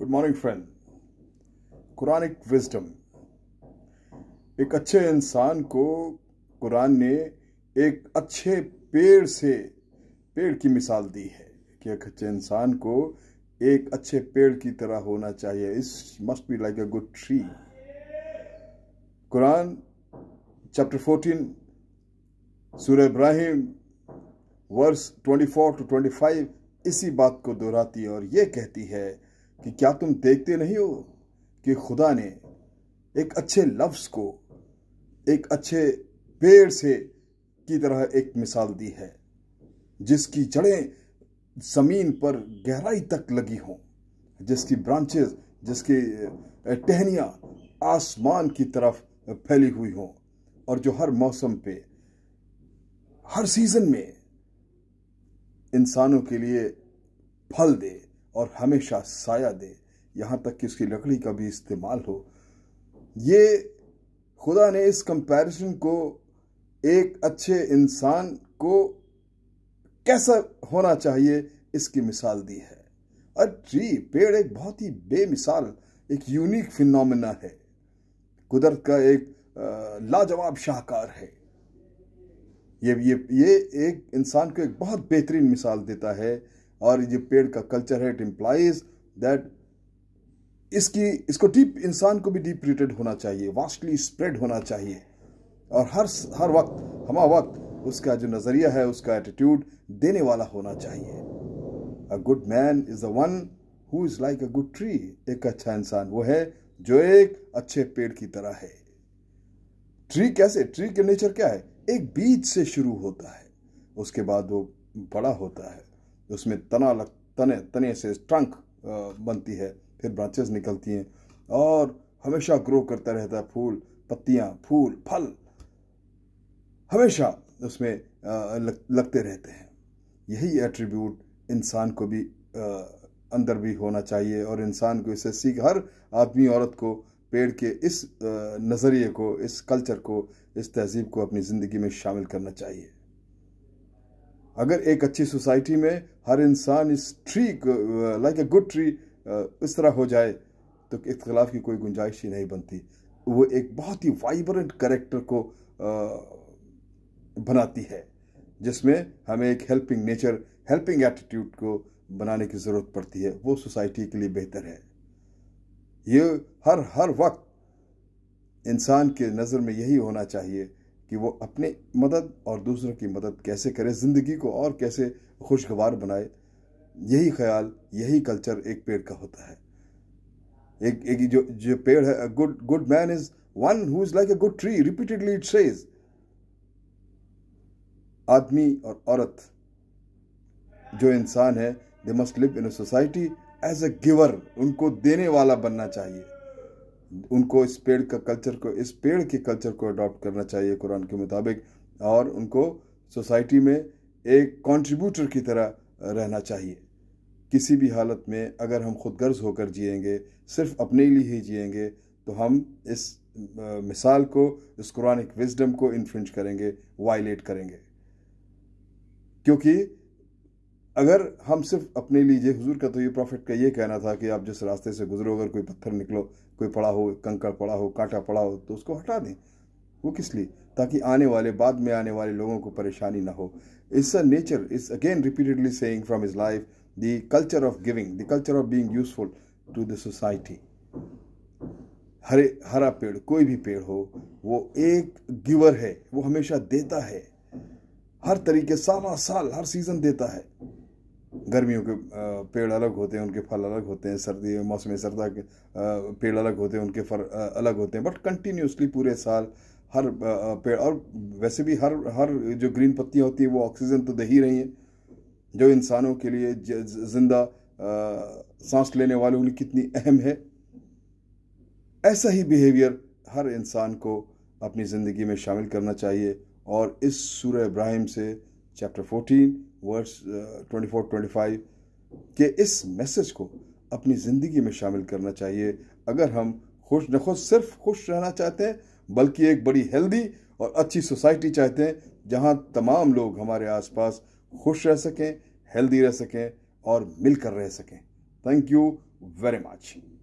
good morning friend Quranic wisdom एक अच्छे इंसान को कुरान ने एक अच्छे पेड़ से पेड़ की मिसाल दी है कि एक अच्छे इंसान को एक अच्छे पेड़ की तरह होना चाहिए is must be like a good tree Quran chapter fourteen Surah Ibrahim verse twenty four to twenty five इसी बात को दोहराती है और ये कहती है कि क्या तुम देखते नहीं हो कि खुदा ने एक अच्छे लफ्ज़ को एक अच्छे पेड़ से की तरह एक मिसाल दी है जिसकी जड़ें ज़मीन पर गहराई तक लगी हों जिसकी ब्रांचेस जिसकी टहनियाँ आसमान की तरफ फैली हुई हों और जो हर मौसम पे हर सीज़न में इंसानों के लिए फल दे और हमेशा साया दे यहाँ तक कि उसकी लकड़ी का भी इस्तेमाल हो ये खुदा ने इस कंपैरिजन को एक अच्छे इंसान को कैसा होना चाहिए इसकी मिसाल दी है और पेड़ एक बहुत ही बेमिसाल एक यूनिक फिनोमिना है कुदरत का एक लाजवाब शाहकार है ये ये ये एक इंसान को एक बहुत बेहतरीन मिसाल देता है और ये पेड़ का कल्चर है इट इम्प्लाइज दैट इसकी इसको डीप इंसान को भी डीप रूटेड होना चाहिए वास्टली स्प्रेड होना चाहिए और हर हर वक्त हमा वक्त उसका जो नज़रिया है उसका एटीट्यूड देने वाला होना चाहिए a good man is a one who is like a good tree एक अच्छा इंसान वो है जो एक अच्छे पेड़ की तरह है ट्री कैसे ट्री का नेचर क्या है एक बीज से शुरू होता है उसके बाद वो बड़ा होता है उसमें तना लग तने तने से ट्रंक बनती है फिर ब्रांचेस निकलती हैं और हमेशा ग्रो करता रहता है फूल पत्तियाँ फूल फल हमेशा उसमें लग, लगते रहते हैं यही एट्रीब्यूट इंसान को भी अंदर भी होना चाहिए और इंसान को इसे सीख हर आदमी औरत को पेड़ के इस नज़रिए को इस कल्चर को इस तहजीब को अपनी ज़िंदगी में शामिल करना चाहिए अगर एक अच्छी सोसाइटी में हर इंसान is tree like a good tree इस तरह हो जाए तो इख्तलाफ की कोई गुंजाइश ही नहीं बनती वो एक बहुत ही वाइब्रेंट करेक्टर को बनाती है जिसमें हमें एक हेल्पिंग नेचर हेल्पिंग एटीट्यूड को बनाने की ज़रूरत पड़ती है वो सोसाइटी के लिए बेहतर है ये हर हर वक्त इंसान के नज़र में यही होना चाहिए कि वो अपने मदद और दूसरों की मदद कैसे करे ज़िंदगी को और कैसे खुशगवार बनाए यही ख्याल यही कल्चर एक पेड़ का होता है एक एक जो जो पेड़ है good good man is one who is like a good tree repeatedly it says आदमी और औरत जो इंसान है they must live in society as a giver उनको देने वाला बनना चाहिए उनको इस पेड़ का कल्चर को इस पेड़ के कल्चर को अडॉप्ट करना चाहिए कुरान के मुताबिक और उनको सोसाइटी में एक कंट्रीब्यूटर की तरह रहना चाहिए किसी भी हालत में अगर हम खुद गर्ज होकर जिएंगे सिर्फ अपने लिए ही जिएंगे तो हम इस मिसाल को इस कुरानिक विजडम को इन्फ्रिंज करेंगे वायलेट करेंगे क्योंकि अगर हम सिर्फ अपने लीजिए हजूर का तो ये प्रॉफिट का ये कहना था कि आप जिस रास्ते से गुजरो अगर कोई पत्थर निकलो कोई पड़ा हो कंकड़ पड़ा हो कांटा पड़ा हो तो उसको हटा दें वो किस लिए ताकि आने वाले बाद में आने वाले लोगों को परेशानी ना हो it's a nature it's again repeatedly saying from his life the culture of giving the culture of being useful to the society हरे हरा पेड़ कोई भी पेड़ हो वो एक गिवर है वो हमेशा देता है हर तरीके सारा साल हर सीज़न देता है गर्मियों के पेड़ अलग होते हैं उनके फल अलग होते हैं सर्दी मौसम सर्दा के पेड़ अलग होते हैं उनके फल अलग होते हैं बट कंटिन्यूसली पूरे साल हर पेड़ और वैसे भी हर हर जो ग्रीन पत्तियाँ होती हैं वो ऑक्सीजन तो दे ही रही हैं जो इंसानों के लिए जिंदा सांस लेने वालों उनकी कितनी अहम है ऐसा ही बिहेवियर हर इंसान को अपनी ज़िंदगी में शामिल करना चाहिए और इस सूर्य इब्राहिम से chapter fourteen verse twenty four twenty five के इस मैसेज को अपनी ज़िंदगी में शामिल करना चाहिए अगर हम खुश न खुश सिर्फ खुश रहना चाहते हैं बल्कि एक बड़ी हेल्दी और अच्छी सोसाइटी चाहते हैं जहाँ तमाम लोग हमारे आसपास खुश रह सकें हेल्दी रह सकें और मिलकर रह सकें थैंक यू वेरी मच